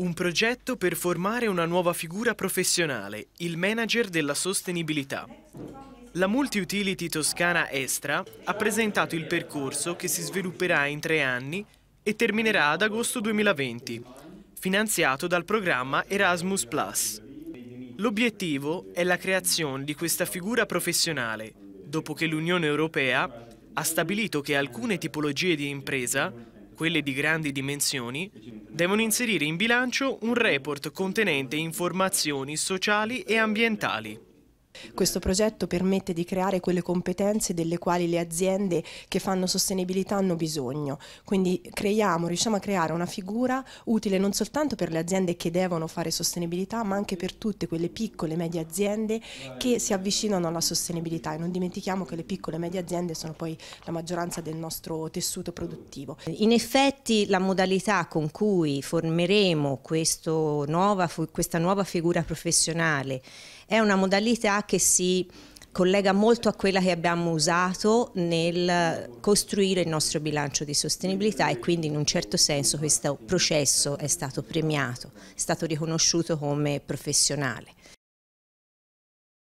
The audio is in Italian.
Un progetto per formare una nuova figura professionale, il manager della sostenibilità. La multi-utility toscana Estra ha presentato il percorso che si svilupperà in tre anni e terminerà ad agosto 2020, finanziato dal programma Erasmus ⁇ L'obiettivo è la creazione di questa figura professionale, dopo che l'Unione Europea ha stabilito che alcune tipologie di impresa quelle di grandi dimensioni, devono inserire in bilancio un report contenente informazioni sociali e ambientali. Questo progetto permette di creare quelle competenze delle quali le aziende che fanno sostenibilità hanno bisogno, quindi creiamo, riusciamo a creare una figura utile non soltanto per le aziende che devono fare sostenibilità ma anche per tutte quelle piccole e medie aziende che si avvicinano alla sostenibilità e non dimentichiamo che le piccole e medie aziende sono poi la maggioranza del nostro tessuto produttivo. In effetti la modalità con cui formeremo nuova, questa nuova figura professionale è una modalità che si collega molto a quella che abbiamo usato nel costruire il nostro bilancio di sostenibilità e quindi in un certo senso questo processo è stato premiato, è stato riconosciuto come professionale.